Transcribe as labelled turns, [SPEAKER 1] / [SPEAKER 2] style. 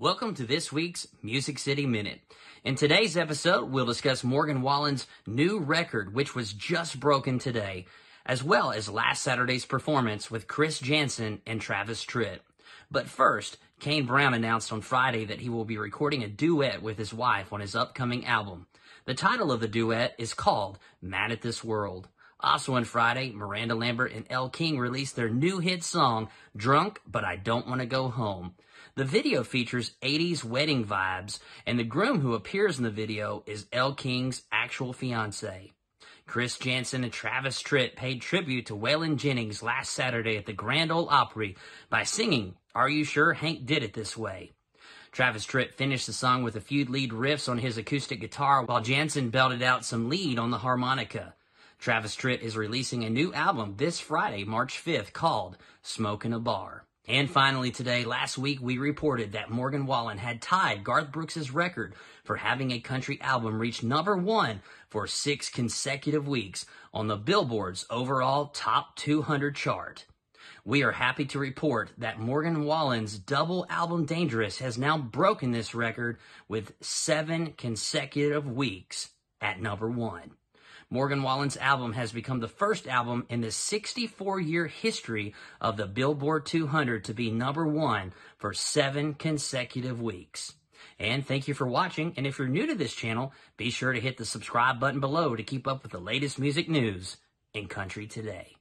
[SPEAKER 1] Welcome to this week's Music City Minute. In today's episode, we'll discuss Morgan Wallen's new record, which was just broken today, as well as last Saturday's performance with Chris Jansen and Travis Tritt. But first, Kane Brown announced on Friday that he will be recording a duet with his wife on his upcoming album. The title of the duet is called Mad at This World. Also on Friday, Miranda Lambert and El King released their new hit song, Drunk But I Don't Want to Go Home. The video features 80s wedding vibes, and the groom who appears in the video is El King's actual fiance. Chris Jansen and Travis Tritt paid tribute to Waylon Jennings last Saturday at the Grand Ole Opry by singing, Are You Sure Hank Did It This Way? Travis Tritt finished the song with a few lead riffs on his acoustic guitar while Jansen belted out some lead on the harmonica. Travis Tritt is releasing a new album this Friday, March 5th, called Smoke in a Bar. And finally today, last week we reported that Morgan Wallen had tied Garth Brooks' record for having a country album reach number one for six consecutive weeks on the Billboard's overall top 200 chart. We are happy to report that Morgan Wallen's double album Dangerous has now broken this record with seven consecutive weeks at number one. Morgan Wallen's album has become the first album in the 64 year history of the Billboard 200 to be number one for seven consecutive weeks. And thank you for watching. And if you're new to this channel, be sure to hit the subscribe button below to keep up with the latest music news in country today.